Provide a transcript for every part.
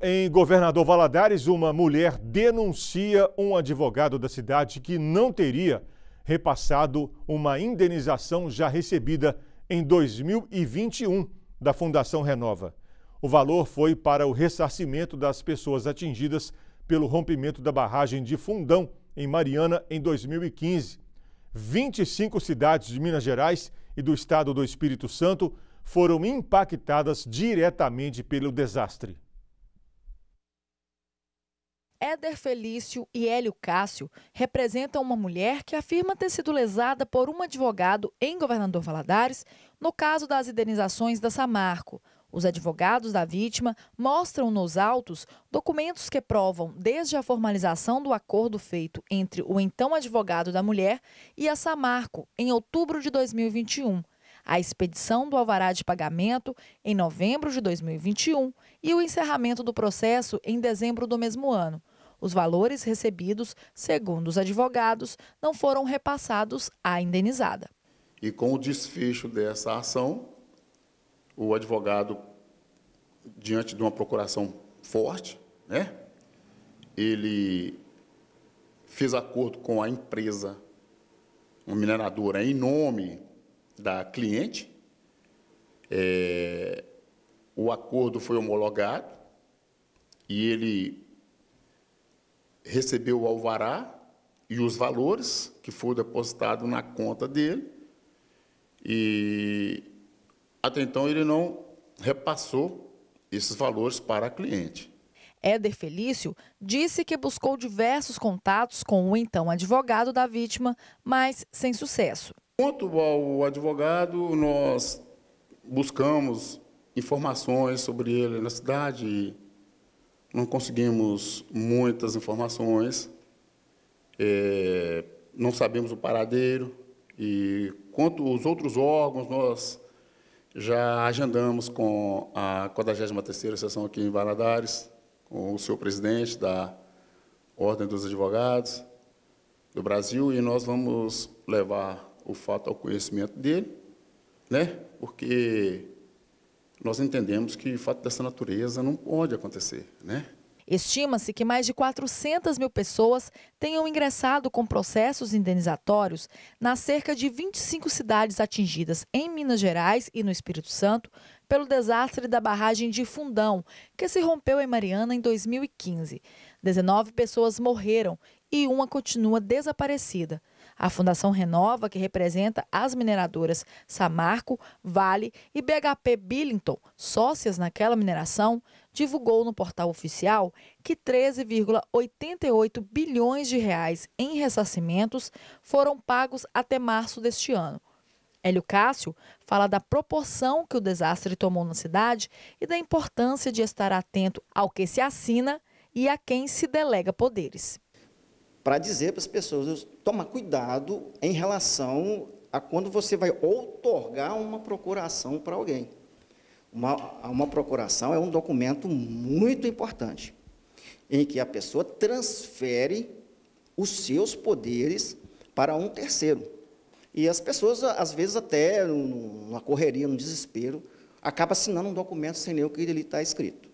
Em Governador Valadares, uma mulher denuncia um advogado da cidade que não teria repassado uma indenização já recebida em 2021 da Fundação Renova. O valor foi para o ressarcimento das pessoas atingidas pelo rompimento da barragem de Fundão, em Mariana, em 2015. 25 cidades de Minas Gerais e do estado do Espírito Santo foram impactadas diretamente pelo desastre. Éder Felício e Hélio Cássio representam uma mulher que afirma ter sido lesada por um advogado em Governador Valadares no caso das indenizações da Samarco. Os advogados da vítima mostram nos autos documentos que provam desde a formalização do acordo feito entre o então advogado da mulher e a Samarco em outubro de 2021, a expedição do alvará de pagamento em novembro de 2021 e o encerramento do processo em dezembro do mesmo ano. Os valores recebidos, segundo os advogados, não foram repassados à indenizada. E com o desfecho dessa ação, o advogado, diante de uma procuração forte, né, ele fez acordo com a empresa, uma mineradora, em nome da cliente. É, o acordo foi homologado e ele recebeu o alvará e os valores que foram depositados na conta dele. E até então ele não repassou esses valores para a cliente. Éder Felício disse que buscou diversos contatos com o então advogado da vítima, mas sem sucesso. Quanto ao advogado, nós buscamos informações sobre ele na cidade, não conseguimos muitas informações, é, não sabemos o paradeiro, e quanto os outros órgãos, nós já agendamos com a 43ª sessão aqui em Valadares, com o senhor presidente da Ordem dos Advogados do Brasil, e nós vamos levar o fato ao conhecimento dele, né? porque nós entendemos que fato dessa natureza não pode acontecer, né? Estima-se que mais de 400 mil pessoas tenham ingressado com processos indenizatórios nas cerca de 25 cidades atingidas em Minas Gerais e no Espírito Santo pelo desastre da barragem de Fundão, que se rompeu em Mariana em 2015. 19 pessoas morreram e uma continua desaparecida. A Fundação Renova, que representa as mineradoras Samarco, Vale e BHP Billington, sócias naquela mineração, divulgou no portal oficial que 13,88 bilhões de reais em ressarcimentos foram pagos até março deste ano. Hélio Cássio fala da proporção que o desastre tomou na cidade e da importância de estar atento ao que se assina e a quem se delega poderes. Para dizer para as pessoas, toma cuidado em relação a quando você vai outorgar uma procuração para alguém. Uma, uma procuração é um documento muito importante, em que a pessoa transfere os seus poderes para um terceiro. E as pessoas, às vezes, até numa correria, num desespero, acaba assinando um documento sem ler o que ele está escrito.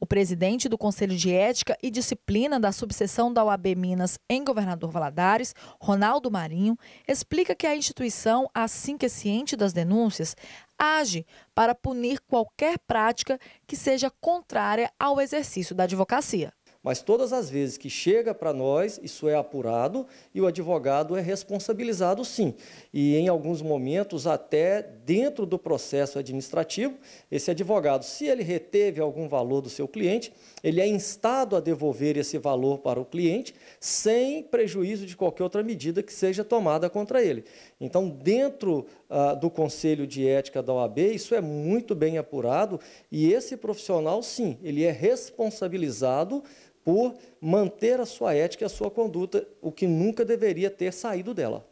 O presidente do Conselho de Ética e Disciplina da subseção da UAB Minas em Governador Valadares, Ronaldo Marinho, explica que a instituição, assim que é ciente das denúncias, age para punir qualquer prática que seja contrária ao exercício da advocacia. Mas todas as vezes que chega para nós, isso é apurado e o advogado é responsabilizado sim. E em alguns momentos, até dentro do processo administrativo, esse advogado, se ele reteve algum valor do seu cliente, ele é instado a devolver esse valor para o cliente sem prejuízo de qualquer outra medida que seja tomada contra ele. Então, dentro ah, do Conselho de Ética da OAB, isso é muito bem apurado e esse profissional, sim, ele é responsabilizado por manter a sua ética e a sua conduta, o que nunca deveria ter saído dela.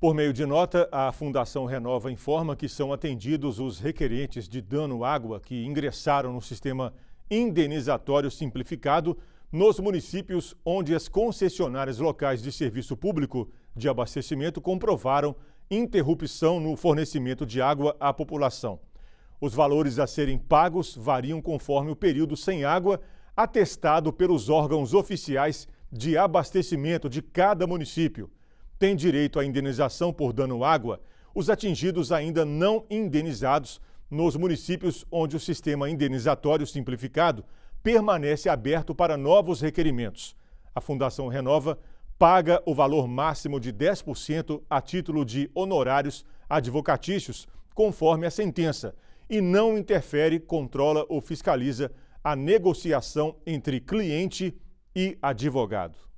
Por meio de nota, a Fundação Renova informa que são atendidos os requerentes de dano água que ingressaram no sistema indenizatório simplificado nos municípios onde as concessionárias locais de serviço público de abastecimento comprovaram interrupção no fornecimento de água à população. Os valores a serem pagos variam conforme o período sem água atestado pelos órgãos oficiais de abastecimento de cada município. Tem direito à indenização por dano água os atingidos ainda não indenizados nos municípios onde o sistema indenizatório simplificado permanece aberto para novos requerimentos. A Fundação Renova paga o valor máximo de 10% a título de honorários advocatícios, conforme a sentença, e não interfere, controla ou fiscaliza a negociação entre cliente e advogado.